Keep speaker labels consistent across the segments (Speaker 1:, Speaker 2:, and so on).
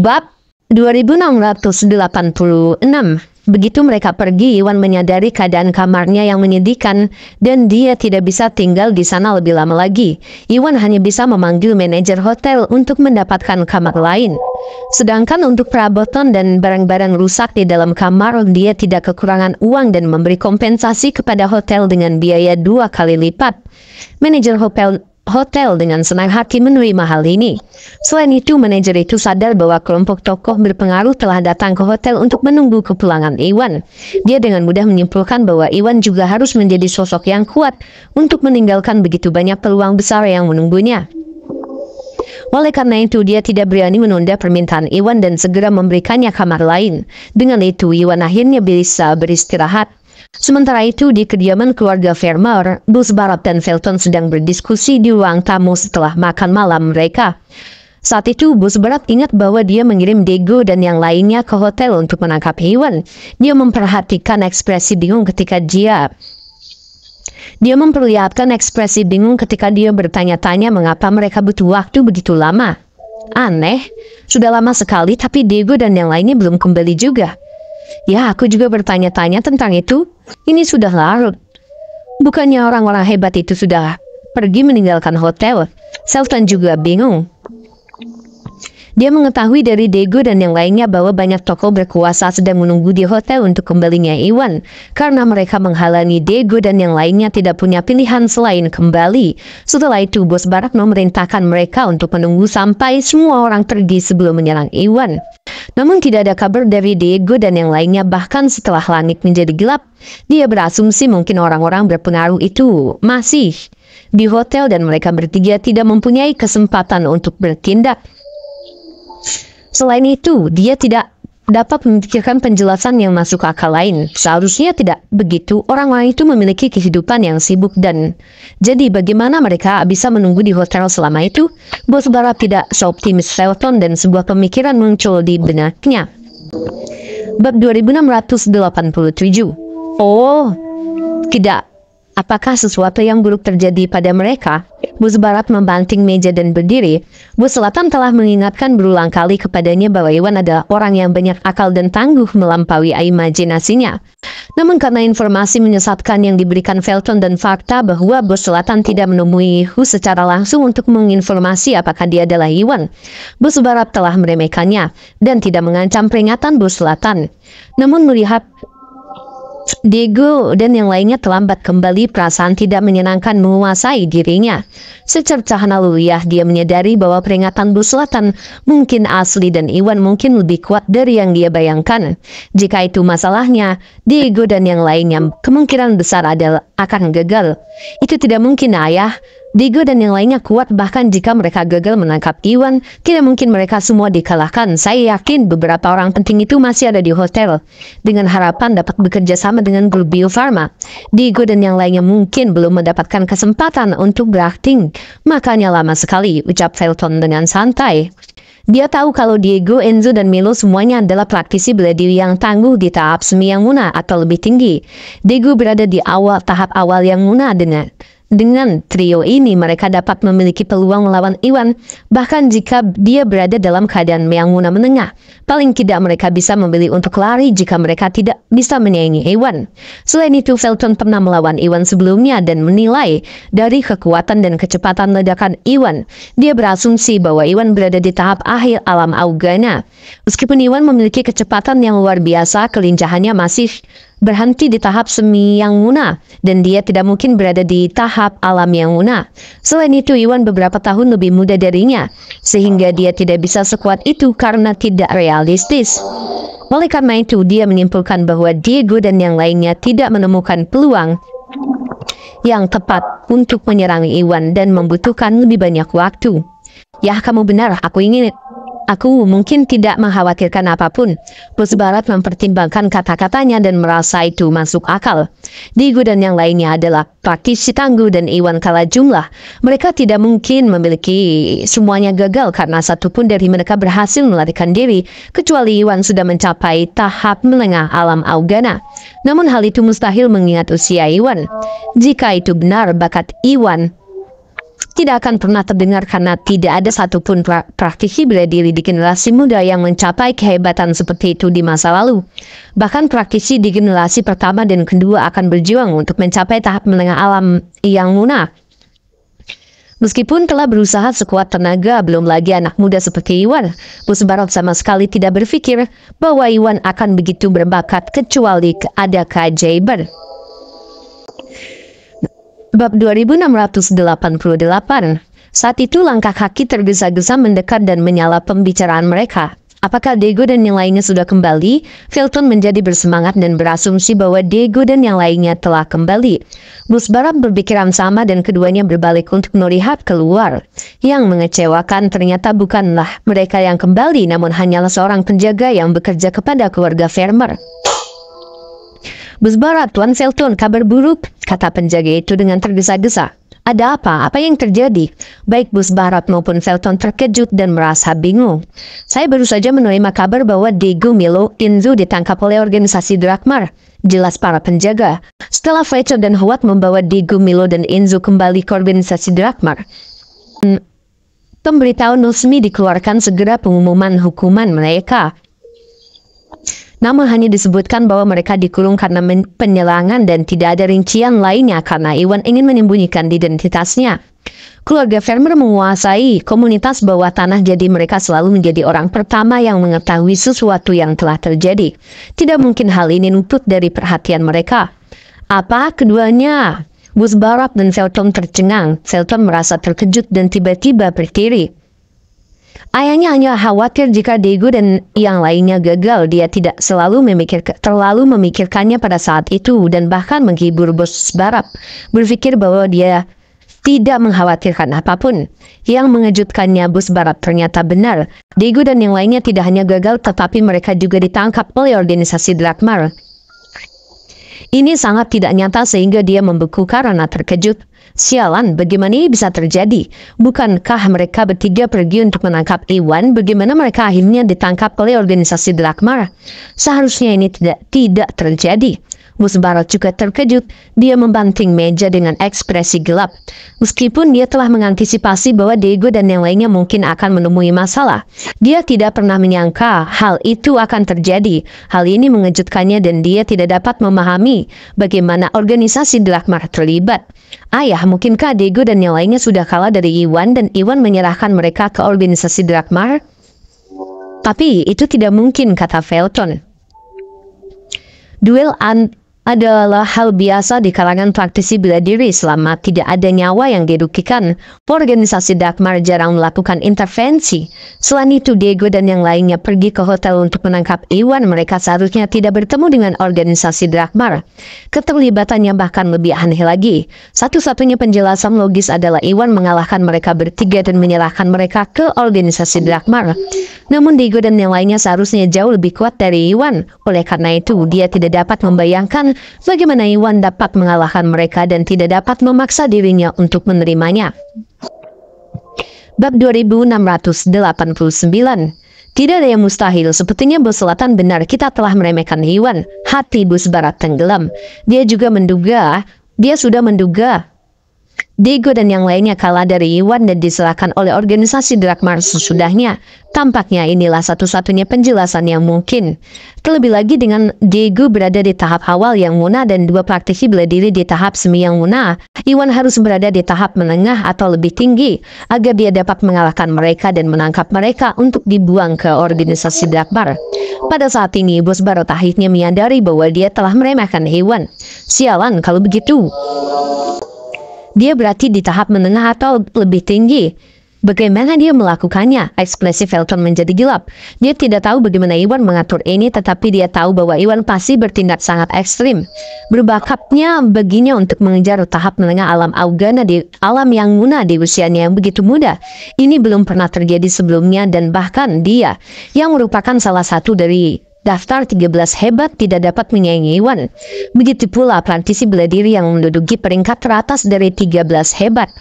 Speaker 1: Bab 2686 Begitu mereka pergi, Iwan menyadari keadaan kamarnya yang menyedihkan dan dia tidak bisa tinggal di sana lebih lama lagi. Iwan hanya bisa memanggil manajer hotel untuk mendapatkan kamar lain. Sedangkan untuk perabotan dan barang-barang rusak di dalam kamar, dia tidak kekurangan uang dan memberi kompensasi kepada hotel dengan biaya dua kali lipat. Manajer hotel hotel dengan senang hati menerima hal ini. Selain itu, manajer itu sadar bahwa kelompok tokoh berpengaruh telah datang ke hotel untuk menunggu kepulangan Iwan. Dia dengan mudah menyimpulkan bahwa Iwan juga harus menjadi sosok yang kuat untuk meninggalkan begitu banyak peluang besar yang menunggunya. Oleh karena itu, dia tidak berani menunda permintaan Iwan dan segera memberikannya kamar lain. Dengan itu, Iwan akhirnya bisa beristirahat. Sementara itu di kediaman keluarga Vermeer, Bus Barat dan Felton sedang berdiskusi di ruang tamu setelah makan malam mereka. Saat itu, Bus Barat ingat bahwa dia mengirim Diego dan yang lainnya ke hotel untuk menangkap hewan. Dia memperhatikan ekspresi bingung ketika dia dia memperlihatkan ekspresi bingung ketika dia bertanya-tanya mengapa mereka butuh waktu begitu lama. Aneh, sudah lama sekali tapi Diego dan yang lainnya belum kembali juga. Ya, aku juga bertanya-tanya tentang itu. Ini sudah larut. Bukannya orang-orang hebat itu sudah pergi meninggalkan hotel. Sultan juga bingung. Dia mengetahui dari Dego dan yang lainnya bahwa banyak toko berkuasa sedang menunggu di hotel untuk kembalinya Iwan. Karena mereka menghalangi Dego dan yang lainnya tidak punya pilihan selain kembali. Setelah itu, Bos Barak memerintahkan mereka untuk menunggu sampai semua orang pergi sebelum menyerang Iwan. Namun tidak ada kabar dari Diego dan yang lainnya bahkan setelah langit menjadi gelap, dia berasumsi mungkin orang-orang berpengaruh itu masih di hotel dan mereka bertiga tidak mempunyai kesempatan untuk bertindak. Selain itu, dia tidak dapat memikirkan penjelasan yang masuk akal lain. Seharusnya tidak begitu, orang lain itu memiliki kehidupan yang sibuk dan... Jadi bagaimana mereka bisa menunggu di hotel selama itu? Bos Bara tidak seoptimis Felton dan sebuah pemikiran muncul di benaknya. Bab 2687 Oh, tidak. Apakah sesuatu yang buruk terjadi pada mereka? Bus Barat membanting meja dan berdiri. Bus Selatan telah mengingatkan berulang kali kepadanya bahwa Iwan adalah orang yang banyak akal dan tangguh melampaui imajinasinya. Namun karena informasi menyesatkan yang diberikan Felton dan fakta bahwa Bus Selatan tidak menemui Hu secara langsung untuk menginformasi apakah dia adalah Iwan, Bus Barat telah meremehkannya dan tidak mengancam peringatan Bus Selatan. Namun melihat Diego dan yang lainnya terlambat kembali perasaan tidak menyenangkan menguasai dirinya. Secercah naluriah ya, dia menyadari bahwa peringatan Bu Selatan mungkin asli dan Iwan mungkin lebih kuat dari yang dia bayangkan. Jika itu masalahnya, Diego dan yang lainnya kemungkinan besar adalah akan gagal. Itu tidak mungkin ayah, Digo dan yang lainnya kuat bahkan jika mereka gagal menangkap Iwan, tidak mungkin mereka semua dikalahkan. Saya yakin beberapa orang penting itu masih ada di hotel, dengan harapan dapat bekerja sama dengan grup Bio Farma. Digo dan yang lainnya mungkin belum mendapatkan kesempatan untuk berakting, makanya lama sekali, ucap Felton dengan santai. Dia tahu kalau Diego, Enzo, dan Milo semuanya adalah praktisi bela diri yang tangguh di tahap semi yang muna atau lebih tinggi. Diego berada di awal tahap awal yang muna dengan dengan trio ini mereka dapat memiliki peluang melawan Iwan bahkan jika dia berada dalam keadaan muna menengah. Paling tidak mereka bisa memilih untuk lari jika mereka tidak bisa menyaingi Iwan. Selain itu, Felton pernah melawan Iwan sebelumnya dan menilai dari kekuatan dan kecepatan ledakan Iwan. Dia berasumsi bahwa Iwan berada di tahap akhir alam Augana. Meskipun Iwan memiliki kecepatan yang luar biasa, kelincahannya masih berhenti di tahap semi yang muna dan dia tidak mungkin berada di tahap alam yang muna. Selain itu, Iwan beberapa tahun lebih muda darinya, sehingga dia tidak bisa sekuat itu karena tidak realistis. Oleh karena itu, dia menyimpulkan bahwa Diego dan yang lainnya tidak menemukan peluang yang tepat untuk menyerang Iwan dan membutuhkan lebih banyak waktu. Ya, kamu benar, aku ingin Aku mungkin tidak mengkhawatirkan apapun. Pus Barat mempertimbangkan kata-katanya dan merasa itu masuk akal. Digu dan yang lainnya adalah Paki tangguh dan Iwan kalah jumlah. Mereka tidak mungkin memiliki semuanya gagal karena satupun dari mereka berhasil melarikan diri, kecuali Iwan sudah mencapai tahap menengah alam Augana. Namun hal itu mustahil mengingat usia Iwan. Jika itu benar bakat Iwan, tidak akan pernah terdengar karena tidak ada satupun pra praktisi bela diri di generasi muda yang mencapai kehebatan seperti itu di masa lalu. Bahkan praktisi di generasi pertama dan kedua akan berjuang untuk mencapai tahap menengah alam yang lunak. Meskipun telah berusaha sekuat tenaga, belum lagi anak muda seperti Iwan. Busbarok sama sekali tidak berpikir bahwa Iwan akan begitu berbakat kecuali ada keajaiban. Bab 2688 Saat itu langkah kaki tergesa-gesa mendekat dan menyala pembicaraan mereka. Apakah Diego dan yang lainnya sudah kembali? Felton menjadi bersemangat dan berasumsi bahwa Diego dan yang lainnya telah kembali. Barat berpikiran sama dan keduanya berbalik untuk melihat keluar. Yang mengecewakan ternyata bukanlah mereka yang kembali namun hanyalah seorang penjaga yang bekerja kepada keluarga Farmer. Bus Barat, Tuan Selton, kabar buruk, kata penjaga itu dengan tergesa-gesa. Ada apa? Apa yang terjadi? Baik Bus Barat maupun Felton terkejut dan merasa bingung. Saya baru saja menerima kabar bahwa Diego Milo Inzu ditangkap oleh organisasi Drakmar. Jelas para penjaga. Setelah Fletcher dan Howard membawa Diego Milo dan Inzu kembali ke organisasi Drakmar. Hmm, pemberitahuan resmi dikeluarkan segera pengumuman hukuman mereka. Nama hanya disebutkan bahwa mereka dikurung karena penyelangan dan tidak ada rincian lainnya karena Iwan ingin menyembunyikan identitasnya. Keluarga Fermer menguasai komunitas bawah tanah jadi mereka selalu menjadi orang pertama yang mengetahui sesuatu yang telah terjadi. Tidak mungkin hal ini luput dari perhatian mereka. Apa keduanya? Bus Barab dan Felton tercengang. Felton merasa terkejut dan tiba-tiba berdiri. Ayahnya hanya khawatir jika Degu dan yang lainnya gagal, dia tidak selalu memikir, terlalu memikirkannya pada saat itu dan bahkan menghibur bos Barab berpikir bahwa dia tidak mengkhawatirkan apapun. Yang mengejutkannya bos barat ternyata benar. Diego dan yang lainnya tidak hanya gagal tetapi mereka juga ditangkap oleh organisasi Drakmar. Ini sangat tidak nyata sehingga dia membeku karena terkejut. Sialan, bagaimana ini bisa terjadi? Bukankah mereka bertiga pergi untuk menangkap Iwan? Bagaimana mereka akhirnya ditangkap oleh organisasi Drakmar? Seharusnya ini tidak tidak terjadi. Musbarat juga terkejut, dia membanting meja dengan ekspresi gelap. Meskipun dia telah mengantisipasi bahwa Diego dan yang lainnya mungkin akan menemui masalah, dia tidak pernah menyangka hal itu akan terjadi. Hal ini mengejutkannya dan dia tidak dapat memahami bagaimana organisasi Drakmar terlibat. Ayah, mungkinkah Diego dan yang lainnya sudah kalah dari Iwan dan Iwan menyerahkan mereka ke organisasi Drakmar? Tapi itu tidak mungkin, kata Felton. Duel adalah hal biasa di kalangan praktisi bela diri selama tidak ada nyawa yang dirugikan. Organisasi Dakmar jarang melakukan intervensi. Selain itu, Diego dan yang lainnya pergi ke hotel untuk menangkap Iwan. Mereka seharusnya tidak bertemu dengan organisasi Dakmar. Keterlibatannya bahkan lebih aneh lagi. Satu-satunya penjelasan logis adalah Iwan mengalahkan mereka bertiga dan menyerahkan mereka ke organisasi Dakmar. Namun Diego dan yang lainnya seharusnya jauh lebih kuat dari Iwan. Oleh karena itu, dia tidak dapat membayangkan bagaimana Iwan dapat mengalahkan mereka dan tidak dapat memaksa dirinya untuk menerimanya. Bab 2689 Tidak ada yang mustahil, sepertinya selatan benar kita telah meremehkan Iwan. Hati bus barat tenggelam. Dia juga menduga, dia sudah menduga Diego dan yang lainnya kalah dari Iwan dan diserahkan oleh organisasi Drakmar sesudahnya. Tampaknya inilah satu-satunya penjelasan yang mungkin. Terlebih lagi dengan Diego berada di tahap awal yang muna dan dua praktisi diri di tahap semi yang muna, Iwan harus berada di tahap menengah atau lebih tinggi agar dia dapat mengalahkan mereka dan menangkap mereka untuk dibuang ke organisasi Drakmar. Pada saat ini, bos Barot akhirnya menyadari bahwa dia telah meremehkan Iwan. Sialan kalau begitu. Dia berarti di tahap menengah atau lebih tinggi. Bagaimana dia melakukannya? Ekspresi Felton menjadi gelap. Dia tidak tahu bagaimana Iwan mengatur ini, tetapi dia tahu bahwa Iwan pasti bertindak sangat ekstrim. Berbakatnya baginya untuk mengejar tahap menengah alam Augana di alam yang muna di usianya yang begitu muda. Ini belum pernah terjadi sebelumnya dan bahkan dia, yang merupakan salah satu dari Daftar 13 hebat tidak dapat menyaingi iwan. Begitu pula praktisi bela diri yang menduduki peringkat teratas dari 13 hebat.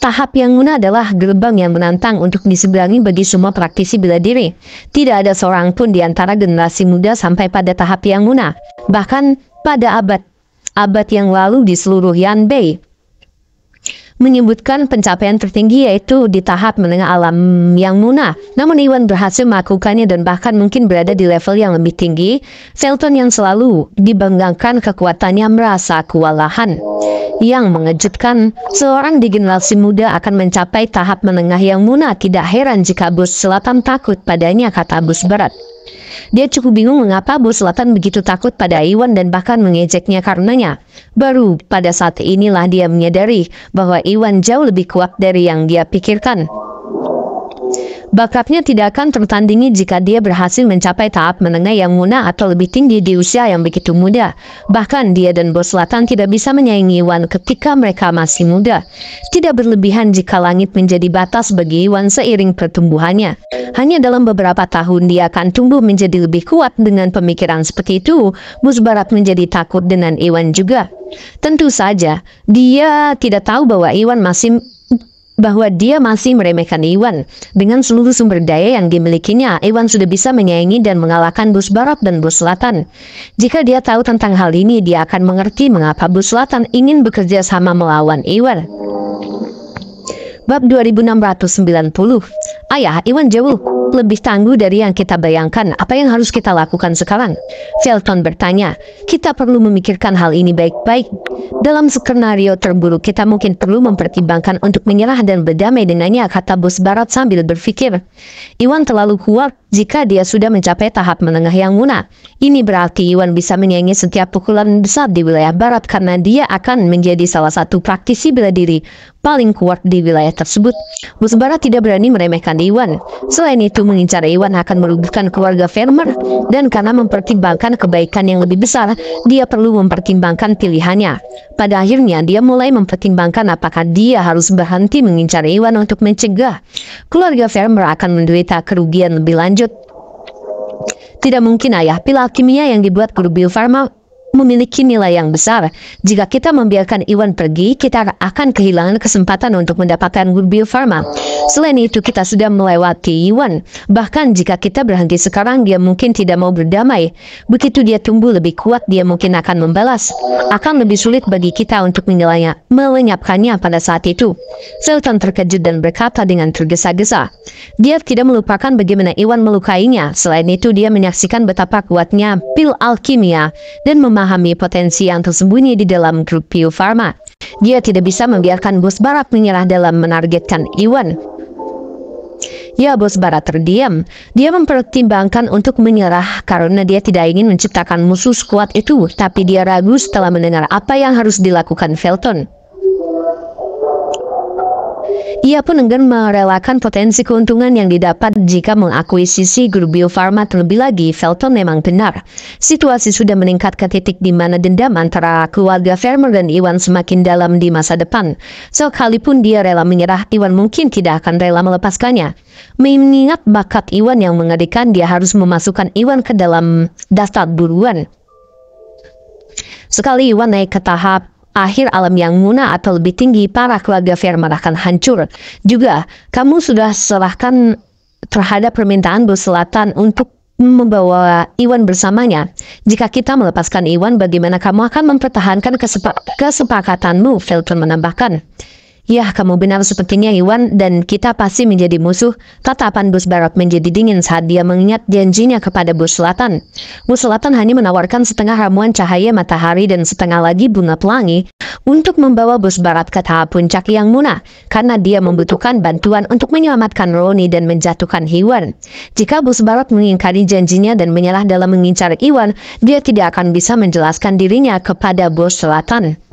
Speaker 1: Tahap yang guna adalah gerbang yang menantang untuk diseberangi bagi semua praktisi bela diri. Tidak ada seorang pun di antara generasi muda sampai pada tahap yang guna. Bahkan pada abad abad yang lalu di seluruh Yanbei, menyebutkan pencapaian tertinggi yaitu di tahap menengah alam yang munah. Namun Iwan berhasil melakukannya dan bahkan mungkin berada di level yang lebih tinggi. Felton yang selalu dibanggakan kekuatannya merasa kewalahan. Yang mengejutkan, seorang di generasi muda akan mencapai tahap menengah yang munah. Tidak heran jika bus selatan takut padanya kata bus Berat. Dia cukup bingung mengapa Bu Selatan begitu takut pada Iwan dan bahkan mengejeknya karenanya. Baru pada saat inilah dia menyadari bahwa Iwan jauh lebih kuat dari yang dia pikirkan. Bakatnya tidak akan tertandingi jika dia berhasil mencapai tahap menengah yang muna atau lebih tinggi di usia yang begitu muda. Bahkan dia dan bos selatan tidak bisa menyaingi Iwan ketika mereka masih muda. Tidak berlebihan jika langit menjadi batas bagi Iwan seiring pertumbuhannya. Hanya dalam beberapa tahun dia akan tumbuh menjadi lebih kuat dengan pemikiran seperti itu. Bus Barat menjadi takut dengan Iwan juga. Tentu saja, dia tidak tahu bahwa Iwan masih bahwa dia masih meremehkan Iwan. Dengan seluruh sumber daya yang dimilikinya, Iwan sudah bisa menyaingi dan mengalahkan bus barat dan bus selatan. Jika dia tahu tentang hal ini, dia akan mengerti mengapa bus selatan ingin bekerja sama melawan Iwan. Bab 2690 Ayah Iwan jauh lebih tangguh dari yang kita bayangkan. Apa yang harus kita lakukan sekarang? Felton bertanya. Kita perlu memikirkan hal ini baik-baik. Dalam skenario terburuk, kita mungkin perlu mempertimbangkan untuk menyerah dan berdamai dengannya, kata bos barat sambil berpikir. Iwan terlalu kuat jika dia sudah mencapai tahap menengah yang muna. Ini berarti Iwan bisa menyaingi setiap pukulan besar di wilayah barat karena dia akan menjadi salah satu praktisi bela diri paling kuat di wilayah tersebut. Bos barat tidak berani meremehkan Iwan. Selain itu, mengincar Iwan akan merugikan keluarga Farmer, dan karena mempertimbangkan kebaikan yang lebih besar, dia perlu mempertimbangkan pilihannya. Pada akhirnya, dia mulai mempertimbangkan apakah dia harus berhenti mengincar Iwan untuk mencegah. Keluarga Farmer akan menderita kerugian lebih lanjut. Tidak mungkin ayah pil kimia yang dibuat guru Bill Farmer memiliki nilai yang besar. Jika kita membiarkan Iwan pergi, kita akan kehilangan kesempatan untuk mendapatkan Good Goodwill Pharma. Selain itu, kita sudah melewati Iwan. Bahkan jika kita berhenti sekarang, dia mungkin tidak mau berdamai. Begitu dia tumbuh lebih kuat, dia mungkin akan membalas. Akan lebih sulit bagi kita untuk menilainya, melenyapkannya pada saat itu. Sultan terkejut dan berkata dengan tergesa-gesa. Dia tidak melupakan bagaimana Iwan melukainya. Selain itu, dia menyaksikan betapa kuatnya pil alkimia dan memahami memahami potensi yang tersembunyi di dalam grup Pio Farma. Dia tidak bisa membiarkan bos barat menyerah dalam menargetkan Iwan. Ya, bos barat terdiam. Dia mempertimbangkan untuk menyerah karena dia tidak ingin menciptakan musuh kuat itu, tapi dia ragu setelah mendengar apa yang harus dilakukan Felton. Ia pun enggan merelakan potensi keuntungan yang didapat jika mengakuisisi grup Bio Farma terlebih lagi Felton memang benar. Situasi sudah meningkat ke titik di mana dendam antara keluarga Farmer dan Iwan semakin dalam di masa depan. Sekalipun dia rela menyerah, Iwan mungkin tidak akan rela melepaskannya. Mengingat bakat Iwan yang mengerikan, dia harus memasukkan Iwan ke dalam daftar buruan. Sekali Iwan naik ke tahap akhir alam yang muna atau lebih tinggi, para keluarga Firman akan hancur. Juga, kamu sudah serahkan terhadap permintaan Bu Selatan untuk membawa Iwan bersamanya. Jika kita melepaskan Iwan, bagaimana kamu akan mempertahankan kesepa kesepakatanmu? Felton menambahkan. Ya, kamu benar sepertinya Iwan dan kita pasti menjadi musuh. Tatapan bus barat menjadi dingin saat dia mengingat janjinya kepada bus selatan. Bus selatan hanya menawarkan setengah ramuan cahaya matahari dan setengah lagi bunga pelangi untuk membawa bus barat ke tahap puncak yang muna karena dia membutuhkan bantuan untuk menyelamatkan Roni dan menjatuhkan Iwan. Jika bus barat mengingkari janjinya dan menyalah dalam mengincar Iwan, dia tidak akan bisa menjelaskan dirinya kepada bus selatan.